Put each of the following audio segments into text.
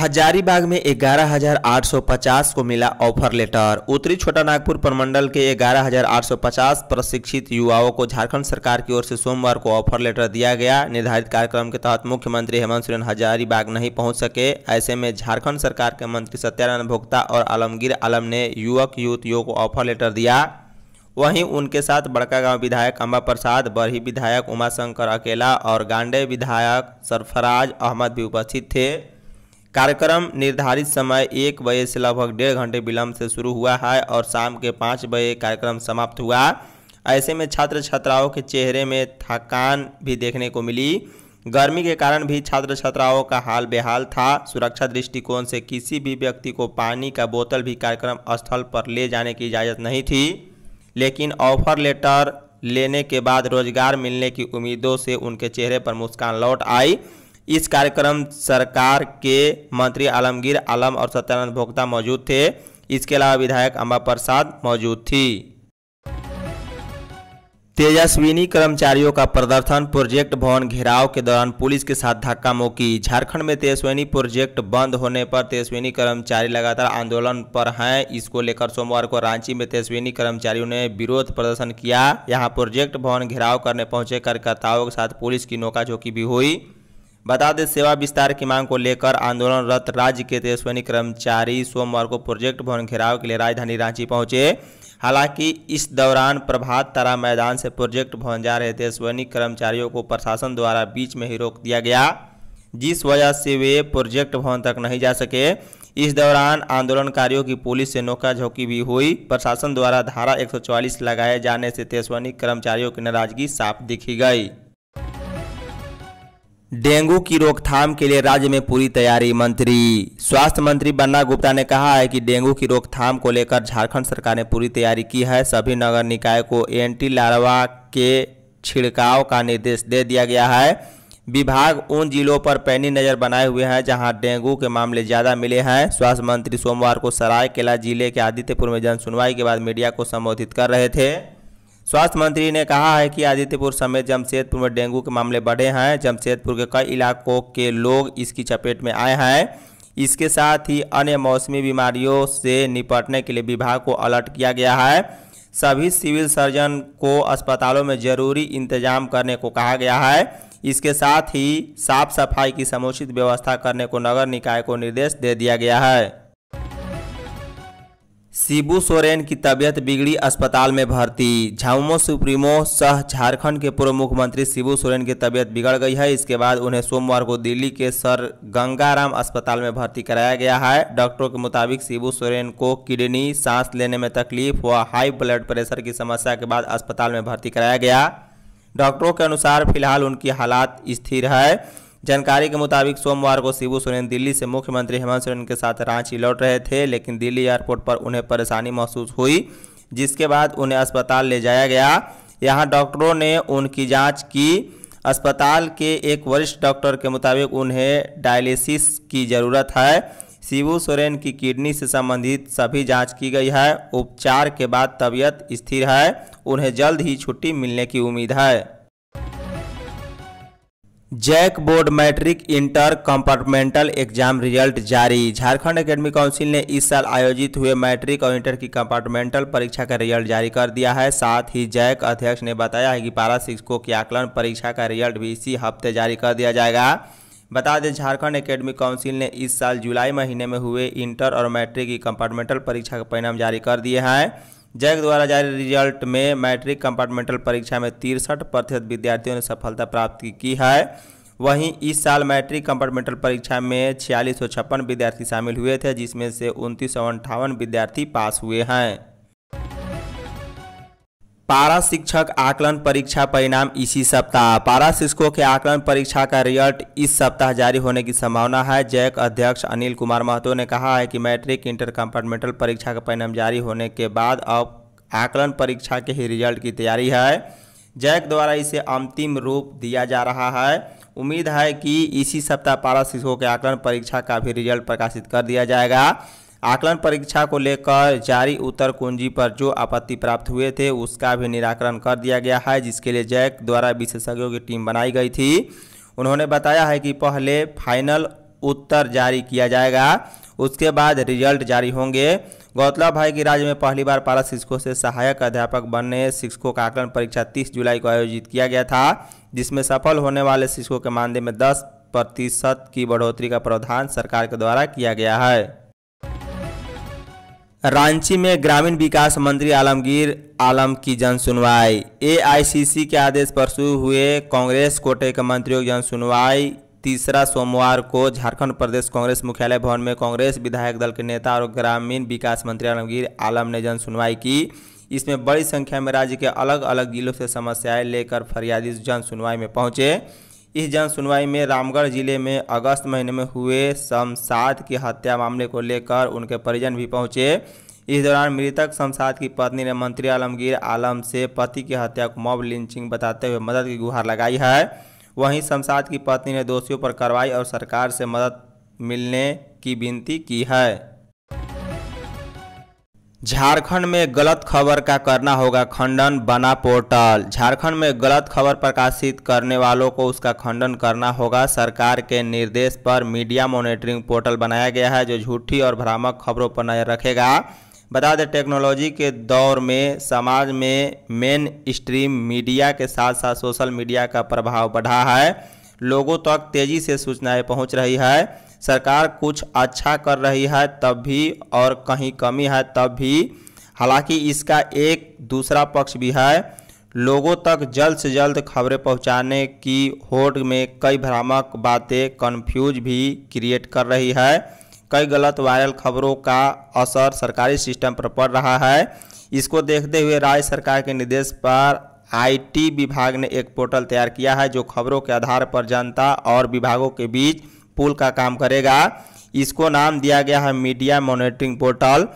हजारीबाग में 11,850 को मिला ऑफर लेटर उत्तरी छोटा नागपुर प्रमंडल के 11,850 प्रशिक्षित युवाओं को झारखंड सरकार की ओर से सोमवार को ऑफर लेटर दिया गया निर्धारित कार्यक्रम के तहत मुख्यमंत्री हेमंत सोरेन हजारीबाग नहीं पहुंच सके ऐसे में झारखंड सरकार के मंत्री सत्यानंद भोक्ता और आलमगीर आलम ने युवक युवतियों को ऑफर लेटर दिया वहीं उनके साथ बड़का गांव विधायक अम्बा प्रसाद बरही विधायक उमाशंकर अकेला और गांडे विधायक सरफराज अहमद भी उपस्थित थे कार्यक्रम निर्धारित समय एक बजे से लगभग डेढ़ घंटे विलंब से शुरू हुआ है और शाम के पाँच बजे कार्यक्रम समाप्त हुआ ऐसे में छात्र छात्राओं के चेहरे में थकान भी देखने को मिली गर्मी के कारण भी छात्र छात्राओं का हाल बेहाल था सुरक्षा दृष्टिकोण से किसी भी व्यक्ति को पानी का बोतल भी कार्यक्रम स्थल पर ले जाने की इजाज़त नहीं थी लेकिन ऑफर लेटर लेने के बाद रोजगार मिलने की उम्मीदों से उनके चेहरे पर मुस्कान लौट आई इस कार्यक्रम सरकार के मंत्री आलमगीर आलम और सत्यानंद भोक्ता मौजूद थे इसके अलावा विधायक अम्बा प्रसाद मौजूद थी तेजस्विनी कर्मचारियों का प्रदर्शन प्रोजेक्ट भवन घेराव के दौरान पुलिस के साथ धक्का मुक्की झारखंड में तेजस्विनी प्रोजेक्ट बंद होने पर तेजस्विनी कर्मचारी लगातार आंदोलन पर हैं इसको लेकर सोमवार को रांची में तेजस्विनी कर्मचारियों ने विरोध प्रदर्शन किया यहां प्रोजेक्ट भवन घेराव करने पहुंचे कार्यकर्ताओं के साथ पुलिस की नोकाझोंकी भी हुई बता दें सेवा विस्तार की मांग को लेकर आंदोलनरत राज्य के तेजस्वनी कर्मचारी सोमवार को प्रोजेक्ट भवन घेराव के लिए राजधानी रांची पहुंचे हालांकि इस दौरान प्रभात तारा मैदान से प्रोजेक्ट भवन जा रहे तेजस्वनी कर्मचारियों को प्रशासन द्वारा बीच में ही रोक दिया गया जिस वजह से वे प्रोजेक्ट भवन तक नहीं जा सके इस दौरान आंदोलनकारियों की पुलिस से नोकाझोंकी भी हुई प्रशासन द्वारा धारा 144 लगाए जाने से तेजस्वनी कर्मचारियों की नाराजगी साफ दिखी गई डेंगू की रोकथाम के लिए राज्य में पूरी तैयारी मंत्री स्वास्थ्य मंत्री बन्ना गुप्ता ने कहा है कि डेंगू की रोकथाम को लेकर झारखंड सरकार ने पूरी तैयारी की है सभी नगर निकाय को एंटी लार्वा के छिड़काव का निर्देश दे दिया गया है विभाग उन जिलों पर पैनी नज़र बनाए हुए हैं जहां डेंगू के मामले ज़्यादा मिले हैं स्वास्थ्य मंत्री सोमवार को सरायकेला जिले के आदित्यपुर में जनसुनवाई के बाद मीडिया को संबोधित कर रहे थे स्वास्थ्य मंत्री ने कहा है कि आदित्यपुर समेत जमशेदपुर में डेंगू के मामले बढ़े हैं जमशेदपुर के कई इलाकों के लोग इसकी चपेट में आए हैं इसके साथ ही अन्य मौसमी बीमारियों से निपटने के लिए विभाग को अलर्ट किया गया है सभी सिविल सर्जन को अस्पतालों में जरूरी इंतजाम करने को कहा गया है इसके साथ ही साफ सफाई की समुचित व्यवस्था करने को नगर निकाय को निर्देश दे दिया गया है शिबू सोरेन की तबीयत बिगड़ी अस्पताल में भर्ती झामुमो सुप्रीमो सह झारखंड के पूर्व मुख्यमंत्री शिबू सोरेन की तबीयत बिगड़ गई है इसके बाद उन्हें सोमवार को दिल्ली के सर गंगाराम अस्पताल में भर्ती कराया गया है डॉक्टरों के मुताबिक शिबू सोरेन को किडनी सांस लेने में तकलीफ व हाई ब्लड प्रेशर की समस्या के बाद अस्पताल में भर्ती कराया गया डॉक्टरों के अनुसार फिलहाल उनकी हालात स्थिर है जानकारी के मुताबिक सोमवार को शिबू सोरेन दिल्ली से मुख्यमंत्री हेमंत सोरेन के साथ रांची लौट रहे थे लेकिन दिल्ली एयरपोर्ट पर उन्हें परेशानी महसूस हुई जिसके बाद उन्हें अस्पताल ले जाया गया यहाँ डॉक्टरों ने उनकी जाँच की अस्पताल के एक वरिष्ठ डॉक्टर के मुताबिक उन्हें डायलिसिस की ज़रूरत है शिबू सोरेन की किडनी से संबंधित सभी जांच की गई है उपचार के बाद तबीयत स्थिर है उन्हें जल्द ही छुट्टी मिलने की उम्मीद है JAC board matric inter compartmental exam result जारी झारखंड एकेडमी काउंसिल ने इस साल आयोजित हुए मैट्रिक और इंटर की कंपार्टमेंटल परीक्षा का रिजल्ट जारी कर दिया है साथ ही जैक अध्यक्ष ने बताया है कि पारा शिक्षकों की आकलन परीक्षा का रिजल्ट भी इसी हफ्ते जारी कर दिया जाएगा बता दें झारखंड एकेडमी काउंसिल ने इस साल जुलाई महीने में हुए इंटर और मैट्रिक की कंपार्टमेंटल परीक्षा का परिणाम जारी कर दिए हैं जैक द्वारा जारी रिजल्ट में मैट्रिक कंपार्टमेंटल परीक्षा में तिरसठ प्रतिशत विद्यार्थियों ने सफलता प्राप्त की है वहीं इस साल मैट्रिक कंपार्टमेंटल परीक्षा में छियालीस विद्यार्थी शामिल हुए थे जिसमें से उनतीस विद्यार्थी पास हुए हैं पारा शिक्षक आकलन परीक्षा परिणाम इसी सप्ताह पारा शिक्षकों के आकलन परीक्षा का रिजल्ट इस सप्ताह जारी होने की संभावना है जैक अध्यक्ष अनिल कुमार महतो ने कहा है कि मैट्रिक इंटर कंपार्टमेंटल परीक्षा का परिणाम जारी होने के बाद अब आकलन परीक्षा के ही रिजल्ट की तैयारी है जैक द्वारा इसे अंतिम रूप दिया जा रहा है उम्मीद है कि इसी सप्ताह पारा शिक्षकों के आकलन परीक्षा का भी रिजल्ट प्रकाशित कर दिया जाएगा आकलन परीक्षा को लेकर जारी उत्तर कुंजी पर जो आपत्ति प्राप्त हुए थे उसका भी निराकरण कर दिया गया है जिसके लिए जैक द्वारा विशेषज्ञों की टीम बनाई गई थी उन्होंने बताया है कि पहले फाइनल उत्तर जारी किया जाएगा उसके बाद रिजल्ट जारी होंगे गौतलब है कि राज्य में पहली बार पारा शिक्षकों से सहायक अध्यापक बनने शिक्षकों का आकलन परीक्षा 30 जुलाई को आयोजित किया गया था जिसमें सफल होने वाले शिक्षकों के मानदेय में 10 प्रतिशत की बढ़ोतरी का प्रावधान सरकार के द्वारा किया गया है रांची में ग्रामीण विकास मंत्री आलमगीर आलम की जन सुनवाई एआईसीसी के आदेश पर शुरू हुए कांग्रेस कोटे के मंत्रियों की जनसुनवाई तीसरा सोमवार को झारखंड प्रदेश कांग्रेस मुख्यालय भवन में कांग्रेस विधायक दल के नेता और ग्रामीण विकास मंत्री आलमगीर आलम ने जन सुनवाई की इसमें बड़ी संख्या में राज्य के अलग अलग जिलों से समस्याएं लेकर फरियादी जन सुनवाई में पहुंचे इस जनसुनवाई में रामगढ़ जिले में अगस्त महीने में हुए शमसाद की हत्या मामले को लेकर उनके परिजन भी पहुंचे इस दौरान मृतक शमसाद की पत्नी ने मंत्री आलमगीर आलम से पति की हत्या को मॉब लिंचिंग बताते हुए मदद की गुहार लगाई है वहीं शमसाद की पत्नी ने दोषियों पर कार्रवाई और सरकार से मदद मिलने की विनती की है झारखंड में गलत खबर का करना होगा खंडन बना पोर्टल झारखंड में गलत खबर प्रकाशित करने वालों को उसका खंडन करना होगा सरकार के निर्देश पर मीडिया मॉनिटरिंग पोर्टल बनाया गया है जो झूठी और भ्रामक खबरों पर नजर रखेगा बता दें टेक्नोलॉजी के दौर में समाज में मेन स्ट्रीम मीडिया के साथ साथ सोशल मीडिया का प्रभाव बढ़ा है लोगों तक तेज़ी से सूचनाएँ पहुँच रही है सरकार कुछ अच्छा कर रही है तब भी और कहीं कमी है तब भी हालांकि इसका एक दूसरा पक्ष भी है लोगों तक जल्द से जल्द खबरें पहुंचाने की होड़ में कई भ्रामक बातें कन्फ्यूज भी क्रिएट कर रही है कई गलत वायरल खबरों का असर सरकारी सिस्टम पर पड़ रहा है इसको देखते हुए राज्य सरकार के निर्देश पर आईटी विभाग ने एक पोर्टल तैयार किया है जो खबरों के आधार पर जनता और विभागों के बीच पुल का काम करेगा इसको नाम दिया गया है मीडिया मॉनिटरिंग पोर्टल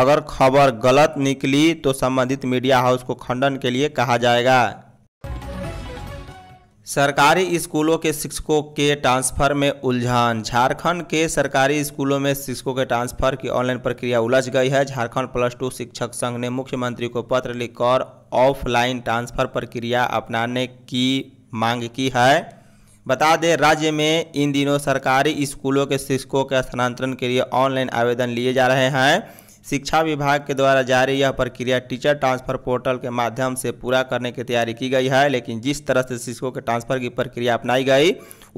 अगर खबर गलत निकली तो संबंधित मीडिया हाउस को खंडन के लिए कहा जाएगा सरकारी स्कूलों के शिक्षकों के ट्रांसफर में उलझन झारखंड के सरकारी स्कूलों में शिक्षकों के ट्रांसफर की ऑनलाइन प्रक्रिया उलझ गई है झारखंड प्लस टू शिक्षक संघ ने मुख्यमंत्री को पत्र लिखकर ऑफलाइन ट्रांसफर प्रक्रिया अपनाने की मांग की है बता दें राज्य में इन दिनों सरकारी स्कूलों के शिक्षकों के स्थानांतरण के लिए ऑनलाइन आवेदन लिए जा रहे हैं शिक्षा विभाग के द्वारा जारी यह प्रक्रिया टीचर ट्रांसफर पोर्टल के माध्यम से पूरा करने की तैयारी की गई है लेकिन जिस तरह से शिक्षकों के ट्रांसफर की प्रक्रिया अपनाई गई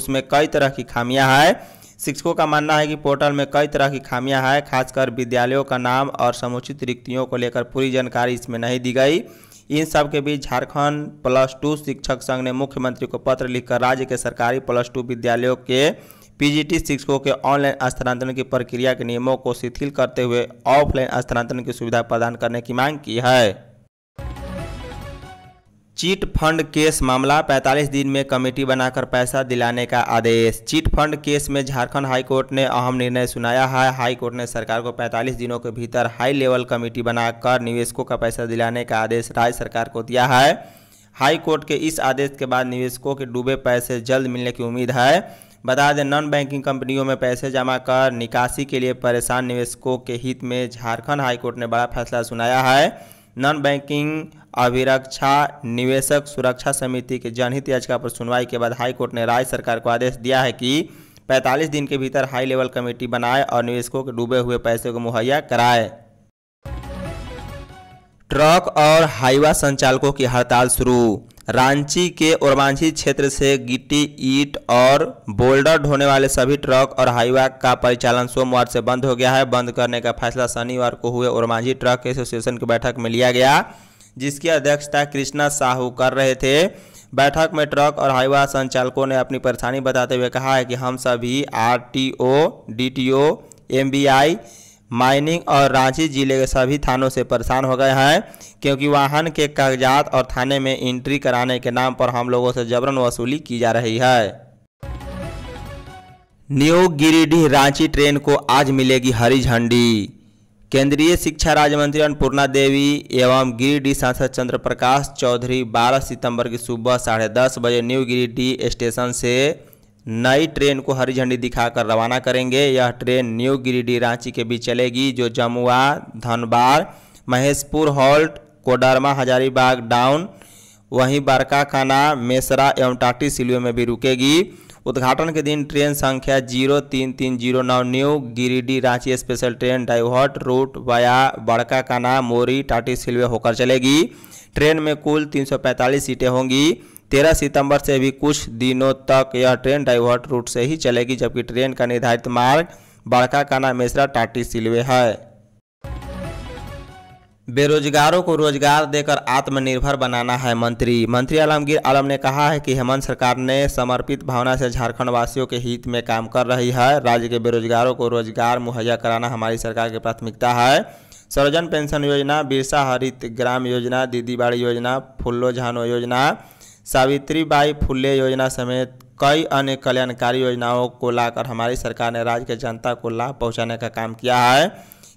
उसमें कई तरह की खामियां हैं शिक्षकों का मानना है कि पोर्टल में कई तरह की खामियां हैं खासकर विद्यालयों का नाम और समुचित रिक्तियों को लेकर पूरी जानकारी इसमें नहीं दी गई इन सब के बीच झारखंड प्लस टू शिक्षक संघ ने मुख्यमंत्री को पत्र लिखकर राज्य के सरकारी प्लस टू विद्यालयों के पीजीटी शिक्षकों के ऑनलाइन स्थानांतरण की प्रक्रिया के नियमों को शिथिल करते हुए ऑफलाइन स्थानांतरण की सुविधा प्रदान करने की मांग की है चीट फंड केस मामला 45 दिन में कमेटी बनाकर पैसा दिलाने का आदेश चीट फंड केस में झारखंड हाईकोर्ट ने अहम निर्णय सुनाया है हाईकोर्ट ने सरकार को 45 दिनों के भीतर हाई लेवल कमेटी बनाकर निवेशकों का पैसा दिलाने का आदेश राज्य सरकार को दिया है हाईकोर्ट के इस आदेश के बाद निवेशकों के डूबे पैसे जल्द मिलने की उम्मीद है बता दें नॉन बैंकिंग कंपनियों में पैसे जमा कर निकासी के लिए परेशान निवेशकों के हित में झारखंड हाईकोर्ट ने बड़ा फैसला सुनाया है नॉन बैंकिंग अभिरक्षा निवेशक सुरक्षा समिति के जनहित याचिका पर सुनवाई के बाद हाईकोर्ट ने राज्य सरकार को आदेश दिया है कि 45 दिन के भीतर हाई लेवल कमेटी बनाए और निवेशकों के डूबे हुए पैसे को मुहैया कराए ट्रक और हाईवा संचालकों की हड़ताल शुरू रांची के ओरमांझी क्षेत्र से गिट्टी ईट और बोल्डर ढोने वाले सभी ट्रक और हाईवे का परिचालन सोमवार से बंद हो गया है बंद करने का फैसला शनिवार को हुए ओरमांझी ट्रक एसोसिएशन की बैठक में लिया गया जिसकी अध्यक्षता कृष्णा साहू कर रहे थे बैठक में ट्रक और हाईवा संचालकों ने अपनी परेशानी बताते हुए कहा है कि हम सभी R T O D T O M B I mining और रांची जिले के सभी थानों से परेशान हो गए हैं क्योंकि वाहन के कागजात और थाने में एंट्री कराने के नाम पर हम लोगों से जबरन वसूली की जा रही है न्यू गिरिडीह रांची ट्रेन को आज मिलेगी हरी झंडी केंद्रीय शिक्षा राज्य मंत्री अन्नपूर्णा देवी एवं गिरिडीह सांसद चंद्र प्रकाश चौधरी 12 सितंबर की सुबह साढ़े दस बजे न्यू गिरिडीह स्टेशन से नई ट्रेन को हरी झंडी दिखाकर रवाना करेंगे यह ट्रेन न्यू गिरिडीह रांची के बीच चलेगी जो जमुआ धनबाद महेशपुर हॉल्ट कोडरमा हजारीबाग डाउन वहीं बरकाखाना मेसरा एवं टाटी सिलवे में भी रुकेगी उद्घाटन के दिन ट्रेन संख्या जीरो तीन तीन जीरो नौ new Giridih Ranchi special train divert route via Barkakana Muri Tatisilwai होकर चलेगी ट्रेन में कुल 345 सीटें होंगी तेरह सितंबर से भी कुछ दिनों तक यह ट्रेन डाइवर्ट रूट से ही चलेगी जबकि ट्रेन का निर्धारित मार्ग बड़का काना मेसरा टाटी सिलवे है बेरोजगारों को रोजगार देकर आत्मनिर्भर बनाना है मंत्री मंत्री आलमगीर आलम ने कहा है कि हेमंत सरकार ने समर्पित भावना से झारखंड वासियों के हित में काम कर रही है राज्य के बेरोजगारों को रोजगार मुहैया कराना हमारी सरकार की प्राथमिकता है सरोजन पेंशन योजना बिरसा हरित ग्राम योजना दीदी बाड़ी योजना फुल्लो झानो योजना सावित्री बाई फुले योजना समेत कई अन्य कल्याणकारी योजनाओं को लाकर हमारी सरकार ने राज्य के जनता को लाभ पहुंचाने का काम किया है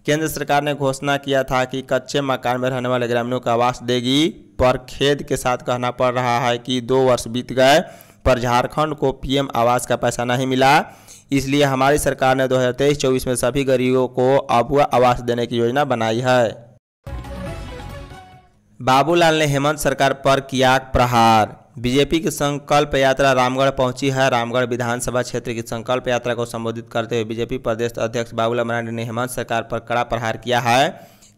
केंद्र सरकार ने घोषणा किया था कि कच्चे मकान में रहने वाले ग्रामीणों को आवास देगी पर खेद के साथ कहना पड़ रहा है कि दो वर्ष बीत गए पर झारखंड को पीएम आवास का पैसा नहीं मिला इसलिए हमारी सरकार ने दो हज़ार में सभी गरीबों को अबुआ आवास देने की योजना बनाई है बाबूलाल ने हेमंत सरकार पर किया प्रहार बीजेपी की संकल्प यात्रा रामगढ़ पहुंची है रामगढ़ विधानसभा क्षेत्र की संकल्प यात्रा को संबोधित करते हुए बीजेपी प्रदेश अध्यक्ष बाबूलाल मरांडी ने हेमंत सरकार पर कड़ा प्रहार किया है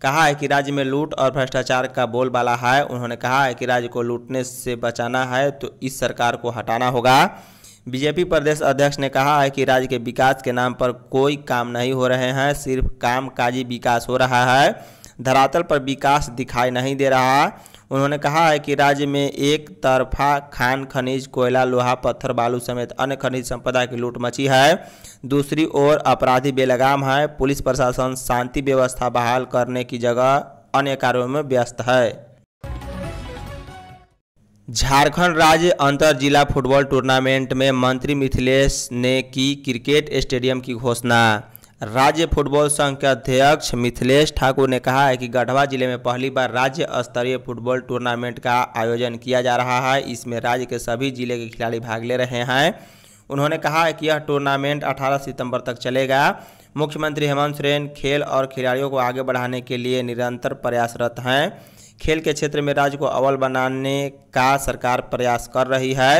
कहा है कि राज्य में लूट और भ्रष्टाचार का बोलबाला है उन्होंने कहा है कि राज्य को लूटने से बचाना है तो इस सरकार को हटाना होगा बीजेपी प्रदेश अध्यक्ष ने कहा है कि राज्य के विकास के नाम पर कोई काम नहीं हो रहे हैं सिर्फ कामकाजी विकास हो रहा है धरातल पर विकास दिखाई नहीं दे रहा उन्होंने कहा है कि राज्य में एक तरफा खान खनिज कोयला लोहा पत्थर बालू समेत अन्य खनिज संपदा की लूट मची है दूसरी ओर अपराधी बेलगाम है पुलिस प्रशासन शांति व्यवस्था बहाल करने की जगह अन्य कार्यों में व्यस्त है झारखंड राज्य अंतर जिला फुटबॉल टूर्नामेंट में मंत्री मिथिलेश ने की क्रिकेट स्टेडियम की घोषणा राज्य फुटबॉल संघ के अध्यक्ष मिथिलेश ठाकुर ने कहा है कि गढ़वा जिले में पहली बार राज्य स्तरीय फुटबॉल टूर्नामेंट का आयोजन किया जा रहा है इसमें राज्य के सभी जिले के खिलाड़ी भाग ले रहे हैं उन्होंने कहा है कि यह टूर्नामेंट 18 सितंबर तक चलेगा मुख्यमंत्री हेमंत सोरेन खेल और खिलाड़ियों को आगे बढ़ाने के लिए निरंतर प्रयासरत हैं खेल के क्षेत्र में राज्य को अव्वल बनाने का सरकार प्रयास कर रही है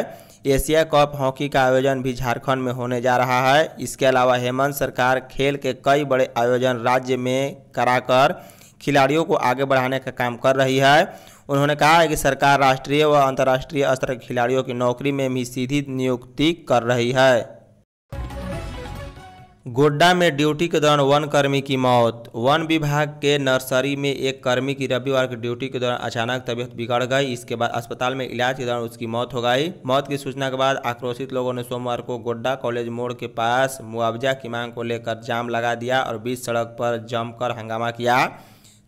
एशिया कप हॉकी का आयोजन भी झारखंड में होने जा रहा है इसके अलावा हेमंत सरकार खेल के कई बड़े आयोजन राज्य में कराकर खिलाड़ियों को आगे बढ़ाने का काम कर रही है उन्होंने कहा है कि सरकार राष्ट्रीय व अंतर्राष्ट्रीय स्तर के खिलाड़ियों की नौकरी में भी सीधी नियुक्ति कर रही है गोड्डा में ड्यूटी के दौरान वन कर्मी की मौत वन विभाग के नर्सरी में एक कर्मी की रविवार की ड्यूटी के दौरान अचानक तबियत बिगड़ गई इसके बाद अस्पताल में इलाज के दौरान उसकी मौत हो गई मौत की सूचना के बाद आक्रोशित लोगों ने सोमवार को गोड्डा कॉलेज मोड़ के पास मुआवजा की मांग को लेकर जाम लगा दिया और बीच सड़क पर जमकर हंगामा किया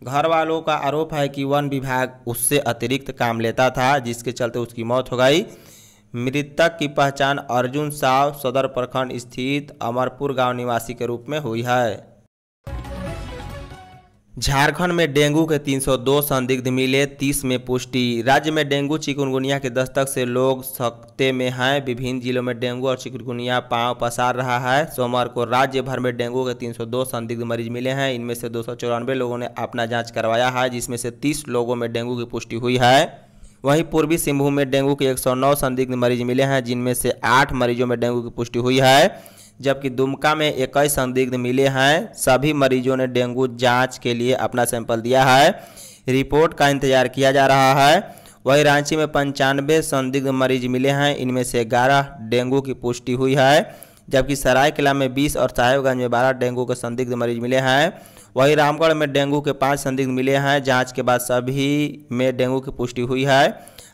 घर वालों का आरोप है कि वन विभाग उससे अतिरिक्त काम लेता था जिसके चलते उसकी मौत हो गई मृतक की पहचान अर्जुन साव सदर प्रखंड स्थित अमरपुर गांव निवासी के रूप में हुई है झारखंड में डेंगू के 302 संदिग्ध मिले 30 में पुष्टि राज्य में डेंगू चिकुनगुनिया के दस्तक से लोग सकते में हैं विभिन्न जिलों में डेंगू और चिकुनगुनिया पांव पसार रहा है सोमवार को राज्य भर में डेंगू के 302 संदिग्ध मरीज मिले हैं इनमें से दो लोगों ने अपना जांच करवाया है जिसमें से 30 लोगों में डेंगू की पुष्टि हुई है वहीं पूर्वी सिंहभूम में डेंगू के 109 संदिग्ध मरीज मिले हैं जिनमें से आठ मरीजों में डेंगू की पुष्टि हुई है जबकि दुमका में इक्कीस संदिग्ध मिले हैं सभी मरीजों ने डेंगू जांच के लिए अपना सैंपल दिया है रिपोर्ट का इंतजार किया जा रहा है वहीं रांची में पंचानवे संदिग्ध मरीज मिले हैं इनमें से ग्यारह डेंगू की पुष्टि हुई है जबकि सरायकला में बीस और साहेबगंज में बारह डेंगू के संदिग्ध मरीज मिले हैं वहीं रामगढ़ में डेंगू के पाँच संदिग्ध मिले हैं जाँच के बाद सभी में डेंगू की पुष्टि हुई है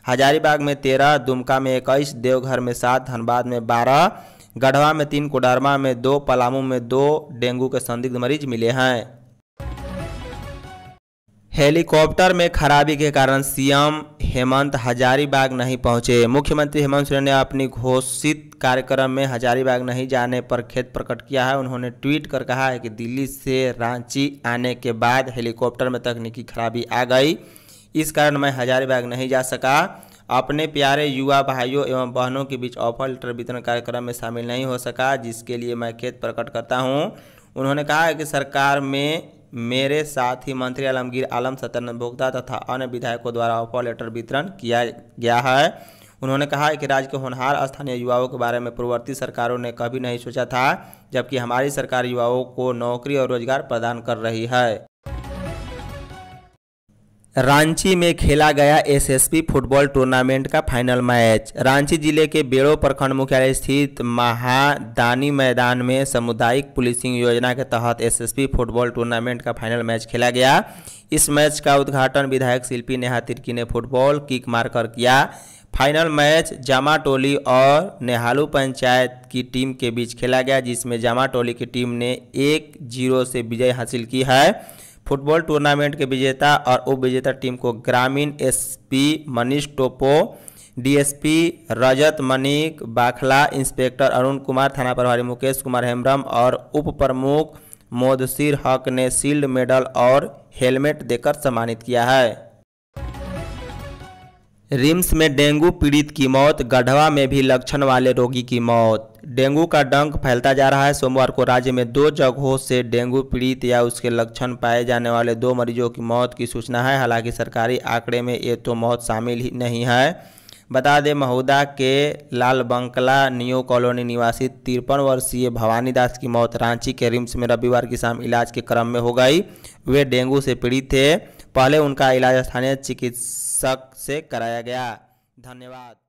हजारीबाग में तेरह दुमका में इक्कीस देवघर में सात धनबाद में बारह गढ़वा में तीन कोडरमा में दो पलामू में दो डेंगू के संदिग्ध मरीज मिले हैं हेलीकॉप्टर में खराबी के कारण सीएम हेमंत हजारीबाग नहीं पहुंचे मुख्यमंत्री हेमंत सोरेन ने अपनी घोषित कार्यक्रम में हजारीबाग नहीं जाने पर खेद प्रकट किया है उन्होंने ट्वीट कर कहा है कि दिल्ली से रांची आने के बाद हेलीकॉप्टर में तकनीकी खराबी आ गई इस कारण मैं हजारीबाग नहीं जा सका अपने प्यारे युवा भाइयों एवं बहनों के बीच ऑफर लेटर वितरण कार्यक्रम में शामिल नहीं हो सका जिसके लिए मैं खेद प्रकट करता हूँ उन्होंने कहा है कि सरकार में मेरे साथ ही मंत्री आलमगीर आलम सत्यनंद भोक्ता तथा अन्य विधायकों द्वारा ऑफर लेटर वितरण किया गया है उन्होंने कहा कि राज्य के होनहार स्थानीय युवाओं के बारे में पूर्ववर्ती सरकारों ने कभी नहीं सोचा था जबकि हमारी सरकार युवाओं को नौकरी और रोजगार प्रदान कर रही है रांची में खेला गया एसएसपी फुटबॉल टूर्नामेंट का फाइनल मैच रांची जिले के बेड़ो प्रखंड मुख्यालय स्थित महादानी मैदान में सामुदायिक पुलिसिंग योजना के तहत एसएसपी फुटबॉल टूर्नामेंट का फाइनल मैच खेला गया इस मैच का उद्घाटन विधायक शिल्पी नेहा तिर्की ने फुटबॉल किक मारकर किया फाइनल मैच जामा टोली और नेहालू पंचायत की टीम के बीच खेला गया जिसमें जामा टोली की टीम ने एक जीरो से विजय हासिल की है फुटबॉल टूर्नामेंट के विजेता और उप विजेता टीम को ग्रामीण SP Manish Topo DSP Rajat Manik Bakhla inspector Arun Kumar थाना प्रभारी मुकेश कुमार हेम्ब्रम और उप प्रमुख मोदसिर हक ने शील्ड मेडल और हेलमेट देकर सम्मानित किया है रिम्स में डेंगू पीड़ित की मौत गढ़वा में भी लक्षण वाले रोगी की मौत डेंगू का डंक फैलता जा रहा है सोमवार को राज्य में दो जगहों से डेंगू पीड़ित या उसके लक्षण पाए जाने वाले दो मरीजों की मौत की सूचना है हालांकि सरकारी आंकड़े में ये तो मौत शामिल ही नहीं है बता दें महोदा के लाल बंकला नियो कॉलोनी निवासी तिरपन वर्षीय भवानी दास की मौत रांची के रिम्स में रविवार की शाम इलाज के क्रम में हो गई वे डेंगू से पीड़ित थे पहले उनका इलाज स्थानीय चिकित्सक से कराया गया धन्यवाद